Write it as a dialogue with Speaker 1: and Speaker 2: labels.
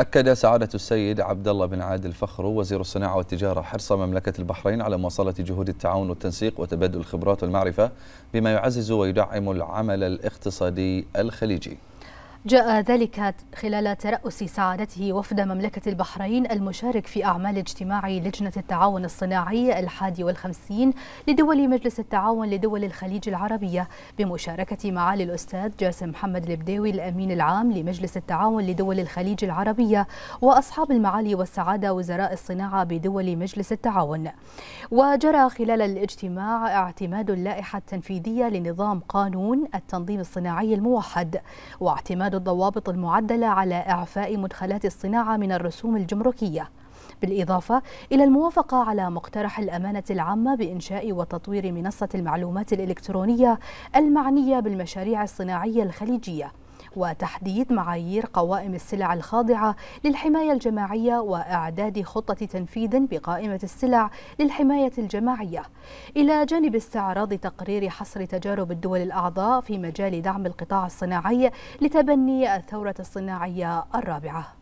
Speaker 1: أكد سعادة السيد عبد الله بن عادل فخرو وزير الصناعة والتجارة حرص مملكة البحرين على مواصلة جهود التعاون والتنسيق وتبادل الخبرات والمعرفة بما يعزز ويدعم العمل الاقتصادي الخليجي
Speaker 2: جاء ذلك خلال ترأس سعادته وفد مملكة البحرين المشارك في أعمال اجتماع لجنة التعاون الصناعي الحادي والخمسين لدول مجلس التعاون لدول الخليج العربية بمشاركة معالي الأستاذ جاسم محمد البديوي الأمين العام لمجلس التعاون لدول الخليج العربية وأصحاب المعالي والسعادة وزراء الصناعة بدول مجلس التعاون وجرى خلال الاجتماع اعتماد اللائحة التنفيذية لنظام قانون التنظيم الصناعي الموحد واعتماد تعتمد الضوابط المعدلة على إعفاء مدخلات الصناعة من الرسوم الجمركية بالإضافة إلى الموافقة على مقترح الأمانة العامة بإنشاء وتطوير منصة المعلومات الإلكترونية المعنية بالمشاريع الصناعية الخليجية وتحديد معايير قوائم السلع الخاضعة للحماية الجماعية وإعداد خطة تنفيذ بقائمة السلع للحماية الجماعية إلى جانب استعراض تقرير حصر تجارب الدول الأعضاء في مجال دعم القطاع الصناعي لتبني الثورة الصناعية الرابعة